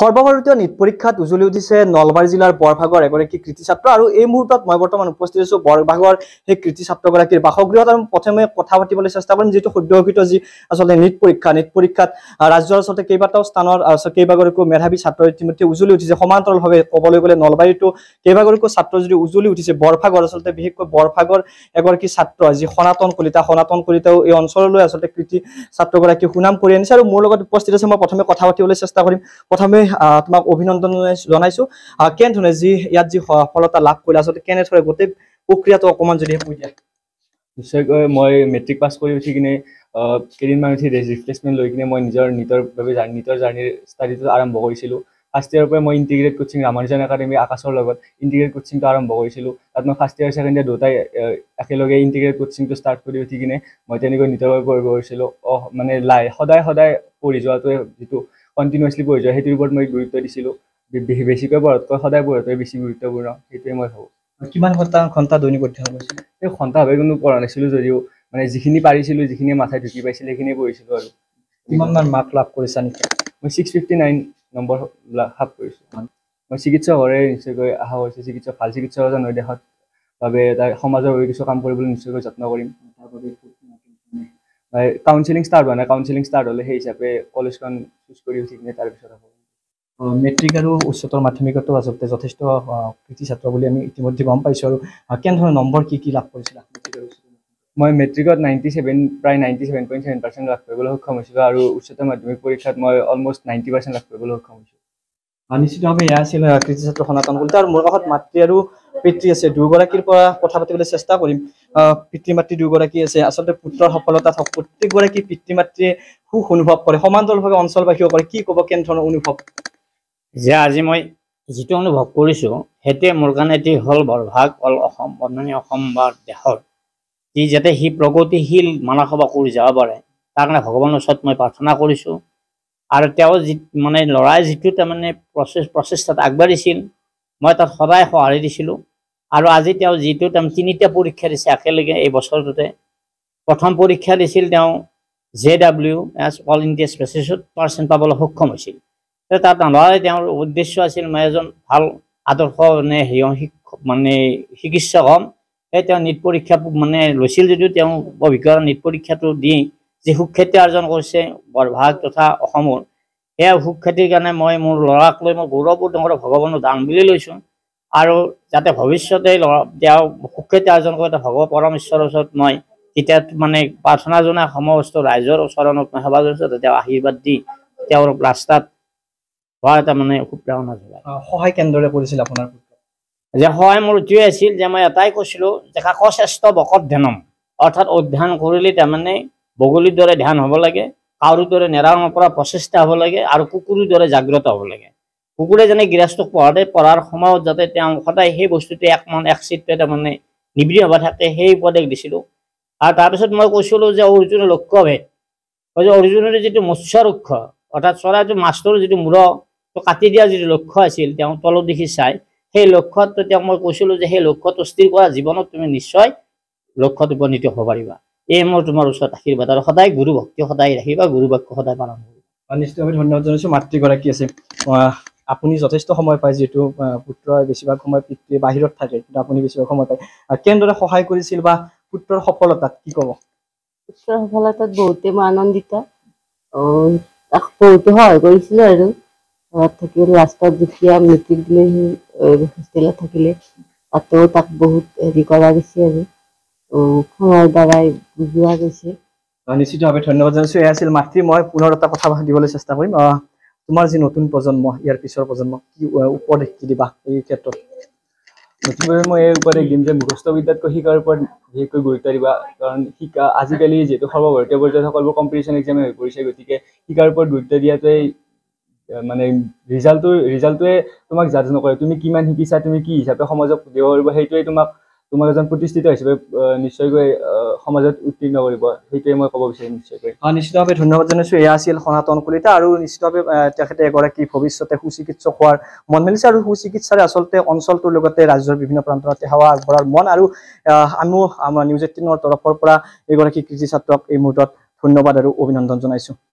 সৰ্বভাৰতীয় নীট পৰীক্ষাত উজলি উঠিছে নলবাৰী জিলাৰ বৰভাগৰ এগৰাকী কৃতি ছাত্ৰ আৰু এই মুহূৰ্তত মই বৰ্তমান উপস্থিত আছো বৰভাগৰ সেই কৃতি ছাত্ৰগৰাকীৰ বাসগৃহত আমি প্ৰথমে কথা পাতিবলৈ চেষ্টা কৰিম যিটো সদ্যঘোষিত যি আচলতে নীট পৰীক্ষা নীট পৰীক্ষাত ৰাজ্যৰ আচলতে কেইবাটাও স্থানৰ কেইবাগৰাকীও মেধাবী ছাত্ৰ ইতিমধ্যে উজলি উঠিছে সমান্তৰালভাৱে ক'বলৈ গ'লে নলবাৰীতো কেইবাগৰাকীও ছাত্ৰ যদি উজলি উঠিছে বৰভাগৰ আচলতে বিশেষকৈ বৰভাগৰ এগৰাকী ছাত্ৰ যি সনাতন কলিতা সনাতন কলিতাও এই অঞ্চললৈ আচলতে কৃতি ছাত্ৰগৰাকী সুনাম কৰি আনিছে আৰু মোৰ লগত উপস্থিত আছে মই প্ৰথমে কথা পাতিবলৈ চেষ্টা কৰিম প্ৰথমে তোমাক অভিনন্দন জনাইছো কেনেধৰণে যি ইয়াত যি সফলতা লাভ কৰিলে আচলতে কেনেধৰণে গোটেই প্ৰক্ৰিয়াটো অকণমান যদি কৈ দিয়া নিশ্চয়কৈ মই মেট্ৰিক পাছ কৰি উঠি কিনে কেইদিনমান উঠি ৰিপ্লেচমেণ্ট লৈ কিনে মই নিজৰ নীটৰ বাবে নীটৰ জাৰ্ণিৰ ষ্টাডিটো আৰম্ভ কৰিছিলোঁ ফাৰ্ষ্ট ইয়াৰৰ পৰা মই ইণ্টিগ্ৰেট কোচিং ৰামানুজান একাডেমি আকাশৰ লগত ইণ্টিগ্ৰেট কোচিংটো আৰম্ভ কৰিছিলোঁ তাত মই ফাৰ্ষ্ট ইয়াৰ ছেকেণ্ড ইয়াৰ দুটাই একেলগে ইণ্টিগ্ৰেট কোচিংটো ষ্টাৰ্ট কৰি উঠি কিনে মই তেনেকৈ নীটৰ বাবে কৰিছিলোঁ মানে লাই সদায় সদায় পঢ়ি যোৱাটোৱে যিটো কণ্টিনিউছলি পঢ়ি যোৱা সেইটোৰ ওপৰত মই গুৰুত্ব দিছিলোঁ বেছিকৈ পঢ়াতকৈ সদায় পঢ়াটোৱে বেছি গুৰুত্বপূৰ্ণ সেইটোৱে মই ভাবোঁ কিমান ঘণ্টা ঘণ্টা দৈনিক অধ্যয়ন কৰিছিলোঁ এই ঘণ্টাভাৱে কোনো পঢ়া নাছিলোঁ যদিও মানে যিখিনি পাৰিছিলোঁ যিখিনি মাথাই ঢুকি পাইছিলোঁ সেইখিনি পঢ়িছিলোঁ আৰু কিমানমান মাৰ্ক লাভ কৰিছা নেকি মই ছিক্স ফিফটি নাইন নম্বৰ লাভ কৰিছোঁ মই চিকিৎসকৰে নিশ্চয়কৈ আশা কৰিছোঁ চিকিৎসক ভাল চিকিৎসক এজন হৈ দেশত বাবে তাৰ সমাজৰ বাবে কিছু কাম কৰিবলৈ নিশ্চয়কৈ যত্ন কৰিম কাউন্সিলিং ষ্টাৰ্ট হোৱা নাই কাউন্সিলিং ষ্টাৰ্ট হ'লে সেই হিচাপে কলেজখন চুজ কৰি উঠি কিনে তাৰপিছত মেট্ৰিক আৰু উচ্চতৰ মাধ্যমিকতো আচলতে যথেষ্ট কৃতি ছাত্ৰ বুলি আমি ইতিমধ্যে গম পাইছোঁ আৰু কেনেধৰণৰ নম্বৰ কি কি লাভ কৰিছিলা মই মেট্ৰিকত নাইণ্টি ছেভেন প্ৰায় ninety seven point seven percent লাভ কৰিবলৈ সক্ষম হৈছিলোঁ আৰু উচ্চতৰ মাধ্যমিক পৰীক্ষাত মই অলমষ্ট নাইণ্টি পাৰ্চেণ্ট লাভ কৰিবলৈ সক্ষম হৈছোঁ নিশ্চিতভাৱে এয়া আছিল কৃতি ছাত্ৰ সনাতন বুলি আৰু মোৰ কাষত মাতৃ আৰু পিতৃ আছে দুয়োগৰাকীৰ পৰা কথা পাতিবলৈ চেষ্টা কৰিম পিতৃ মাতৃ দুগৰাকী আছে আচলতে পুত্ৰৰ সফলতা হওক প্ৰত্যেকগৰাকী পিতৃ মাতৃয়ে সুখ অনুভৱ কৰে সমান্তৰালভাৱে অঞ্চলবাসী কৰে কি ক'ব কেনেধৰণৰ অনুভৱ যে আজি মই যিটো অনুভৱ কৰিছোঁ সেইটোৱে মোৰ কাৰণে এটি হ'ল বৰভাগ অল অসম বন্ধনী অসম বা দেশৰ যি যাতে সি প্ৰগতিশীল মানসভা কৰি যাব পাৰে তাৰ কাৰণে ভগৱানৰ ওচৰত মই প্ৰাৰ্থনা কৰিছোঁ আৰু তেওঁ যি মানে ল'ৰাই যিটো তাৰমানে প্ৰচেষ্টাত আগবাঢ়িছিল মই তাত সদায় সঁহাৰি দিছিলোঁ আৰু আজি তেওঁ যিটো তেওঁ তিনিটা পৰীক্ষা দিছে একেলগে এই বছৰটোতে প্ৰথম পৰীক্ষা দিছিল তেওঁ J W as all India specialist percent পাবলৈ সক্ষম হৈছিল তাত নলাৰে তেওঁৰ উদ্দেশ্য আছিল মই এজন ভাল আদৰ্শ মানে শিক্ষক মানে চিকিৎসক হ'ম সেই তেওঁ নীট পৰীক্ষা মানে লৈছিল যদিও তেওঁ অভিজ্ঞতা নীট পৰীক্ষাটো দি যি সুখ্যাতি অৰ্জন কৰিছে বৰভাগ তথা অসমৰ সেয়া সুখ্যাতিৰ কাৰণে মই মোৰ ল'ৰাক লৈ মই গৌৰৱবোধ নকৰোঁ ভগৱানৰ দান বুলি লৈছোঁ আৰু যাতে ভৱিষ্যতে তেওঁ সুখ্যতি অৰ্জন কৰোঁতে ভগৱ পৰমেশ্বৰৰ ওচৰত মই তেতিয়া মানে প্ৰাৰ্থনা জনাই সমস্ত ৰাইজৰ ওচৰত সেৱা জনাইছোঁ তেওঁ আশীৰ্বাদ দি তেওঁৰ ৰাস্তাত হোৱাৰ এটা মানে প্ৰেৰণা যোগায় সহায় কেন্দ্ৰৰে কৰিছিল আপোনাৰ যে সহায় মোৰ উঠিয়ে আছিল যে মই এটাই কৈছিলোঁ যে কাকশ্ৰেষ্ঠ বকত ধ্যানম অৰ্থাৎ অধ্যয়ন কৰিলে তাৰমানে বগলীৰ দৰে ধ্যান হ'ব লাগে কাউৰীৰ দৰে নেৰাঙৰ পৰা প্ৰচেষ্টা হ'ব লাগে আৰু কুকুৰীৰ দৰে জাগ্ৰত হ'ব লাগে কুকুৰে যেনে গৃহস্থক পঢ়াতে পঢ়াৰ সময়ত যাতে তেওঁ সদায় সেই বস্তুটো এক মন এক চিত্ৰে তাৰমানে নিবৃঢ় হ'ব থাকে সেই উপদেশ দিছিলোঁ আৰু তাৰপিছত মই কৈছিলোঁ যে অৰ্জুনৰ লক্ষ্য ভেদ যে অৰ্জুনৰ যিটো মৎস্য ৰক্ষ অৰ্থাৎ চৰাইটো মাছটোৰ যিটো মূৰ কাটি দিয়া যিটো লক্ষ্য আছিল তেওঁ তলত দেখি চাই সেই লক্ষ্যত তেওঁক মই কৈছিলোঁ যে সেই লক্ষ্যটো স্থিৰ কৰা জীৱনত তুমি নিশ্চয় লক্ষ্যত উপনীত হ'ব পাৰিবা এই মোৰ তোমাৰ ওচৰত আশীৰ্বাদ আৰু সদায় গুৰু ভক্তি সদায় ৰাখিবা গুৰু বাক্য সদায় পালন কৰিবা নিশ্চয় ধন্যবাদ জনাইছোঁ মাতৃগৰাকী আছে আপুনি যথেষ্ট সময় পায় যিহেতু পুত্ৰই বেছিভাগ সময় পিতৃ বাহিৰত থাকে কিন্তু আপুনি বেছিভাগ সময় পায় কেনেদৰে সহায় কৰিছিল বা পুত্ৰৰ সফলতাত কি ক'ব পুত্ৰৰ সফলতাত বহুতে মই আনন্দিত তাক বহুতে সহায় কৰিছিলোঁ আৰু ঘৰত থাকি লাষ্টত যেতিয়া মেট্ৰিক দিলে সি হোষ্টেলত থাকিলে তাতেও তাক বহুত হেৰি কৰা গৈছে আৰু খঙৰ দ্বাৰাই বুজোৱা গৈছে নিশ্চিতভাৱে ধন্যবাদ জনাইছোঁ এয়া আছিল মাতৃ মই পুনৰ এটা কথা দিবলৈ চেষ্টা কৰিম তোমাৰ যি নতুন প্ৰজন্ম ইয়াৰ পিছৰ প্ৰজন্মক কি উপদেশ কি দিবা এই ক্ষেত্ৰত নতুনভাৱে মই এই উপদেশ দিম যে মুখস্থ বিদ্যাতকৈ শিকাৰ ওপৰত বিশেষকৈ গুৰুত্ব দিবা কাৰণ শিকা আজিকালি যিহেতু সৰ্বভাৰতীয় পৰ্যায়ত সকলোবোৰ কম্পিটিশ্যন এক্সামেই হৈ পৰিছে গতিকে শিকাৰ ওপৰত গুৰুত্ব দিয়াটোৱেই মানে ৰিজাল্টটো ৰিজাল্টটোৱে তোমাক জাজ নকৰে তুমি কিমান শিকিছা তুমি কি হিচাপে সমাজক দিব পাৰিবা সেইটোৱে তোমাক তোমাক এজন প্ৰতিষ্ঠিত হিচাপে নিশ্চয়কৈ সমাজত উত্তীৰ্ণ কৰিব সেইটোৱে মই ক'ব বিচাৰিম নিশ্চয়কৈ অঁ নিশ্চিতভাৱে ধন্যবাদ জনাইছোঁ এয়া আছিল সনাতন কলিতা আৰু নিশ্চিতভাৱে তেখেতে এগৰাকী ভৱিষ্যতে সু চিকিৎসক হোৱাৰ মন মেলিছে আৰু সু চিকিৎসাৰে আচলতে অঞ্চলটোৰ লগতে ৰাজ্যৰ বিভিন্ন প্ৰান্তৰ সেৱা আগবঢ়াৰ মন আৰু আমিও আমাৰ নিউজ এইটিনৰ তৰফৰ পৰা এগৰাকী কৃষি ছাত্ৰক এই মুহূৰ্তত ধন্যবাদ আৰু অভিনন্দন জনাইছোঁ